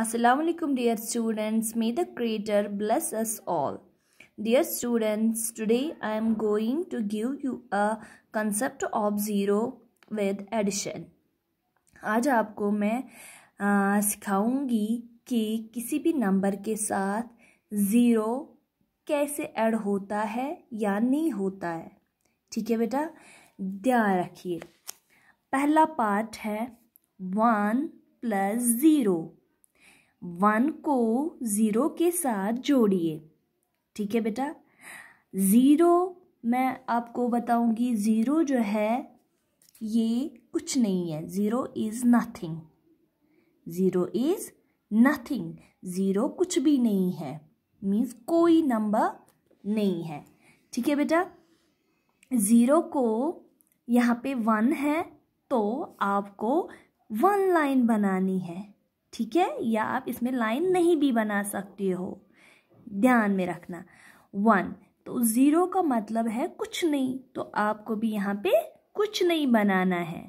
Assalamualaikum dear students may the creator bless us all Dear students today I am going to give you a concept of zero with addition आज आपको मैं आ, सिखाऊंगी कि किसी भी number के साथ zero कैसे ऐड होता है या नहीं होता है ठीक है बेटा ध्यान रखिए पहला पार्ट है वन प्लस ज़ीरो वन को ज़ीरो के साथ जोड़िए ठीक है बेटा ज़ीरो मैं आपको बताऊंगी ज़ीरो जो है ये कुछ नहीं है zero is nothing zero is nothing zero कुछ भी नहीं है मीन्स कोई नंबर नहीं है ठीक है बेटा ज़ीरो को यहाँ पे वन है तो आपको वन लाइन बनानी है ठीक है या आप इसमें लाइन नहीं भी बना सकते हो ध्यान में रखना वन तो ज़ीरो का मतलब है कुछ नहीं तो आपको भी यहाँ पे कुछ नहीं बनाना है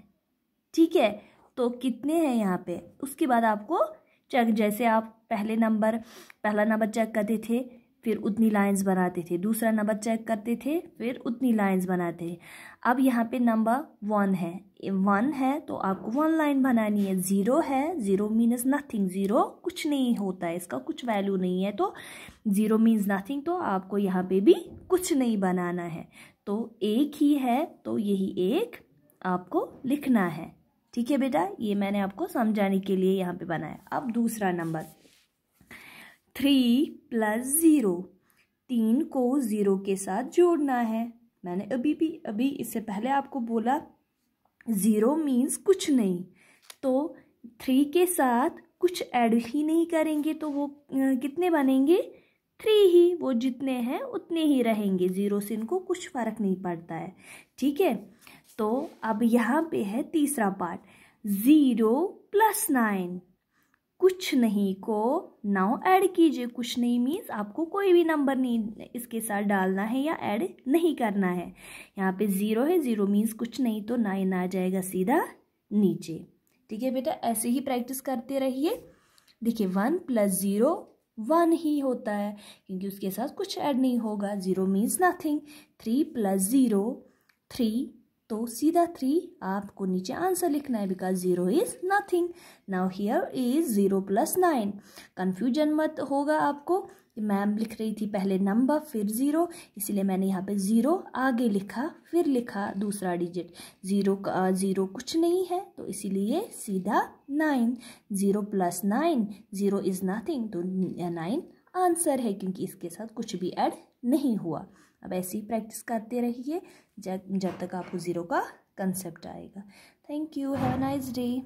ठीक है तो कितने हैं यहाँ पे उसके बाद आपको चेक जैसे आप पहले नंबर पहला नंबर चेक करते थे फिर उतनी लाइंस बनाते थे दूसरा नंबर चेक करते थे फिर उतनी लाइंस बनाते थे अब यहाँ पे नंबर वन है वन है तो आपको वन लाइन बनानी है ज़ीरो है ज़ीरो मीनस नथिंग ज़ीरो कुछ नहीं होता है इसका कुछ वैल्यू नहीं है तो ज़ीरो मीन्स नथिंग तो आपको यहाँ पे भी कुछ नहीं बनाना है तो एक ही है तो यही एक आपको लिखना है ठीक है बेटा ये मैंने आपको समझाने के लिए यहाँ पे बनाया अब दूसरा नंबर थ्री प्लस ज़ीरो तीन को ज़ीरो के साथ जोड़ना है मैंने अभी भी अभी इससे पहले आपको बोला ज़ीरो मीन्स कुछ नहीं तो थ्री के साथ कुछ ऐड ही नहीं करेंगे तो वो कितने बनेंगे थ्री ही वो जितने हैं उतने ही रहेंगे ज़ीरो से इनको कुछ फ़र्क नहीं पड़ता है ठीक है तो अब यहाँ पे है तीसरा पार्ट ज़ीरो प्लस नाइन कुछ नहीं को नाउ ऐड कीजिए कुछ नहीं मीन्स आपको कोई भी नंबर नहीं इसके साथ डालना है या ऐड नहीं करना है यहाँ पे ज़ीरो है ज़ीरो मीन्स कुछ नहीं तो नाइन आ जाएगा सीधा नीचे ठीक है बेटा ऐसे ही प्रैक्टिस करते रहिए देखिए वन प्लस ज़ीरो वन ही होता है क्योंकि उसके साथ कुछ ऐड नहीं होगा zero means nothing three plus zero three तो सीधा थ्री आपको नीचे आंसर लिखना है because zero is nothing now here is zero plus nine confusion मत होगा आपको मैम लिख रही थी पहले नंबर फिर ज़ीरो इसीलिए मैंने यहाँ पे ज़ीरो आगे लिखा फिर लिखा दूसरा डिजिट ज़ीरो का ज़ीरो कुछ नहीं है तो इसीलिए सीधा nine zero plus nine zero is nothing तो नाइन आंसर है क्योंकि इसके साथ कुछ भी ऐड नहीं हुआ अब ऐसे ही प्रैक्टिस करते रहिए जब जब तक आपको ज़ीरो का कंसेप्ट आएगा thank you have a nice day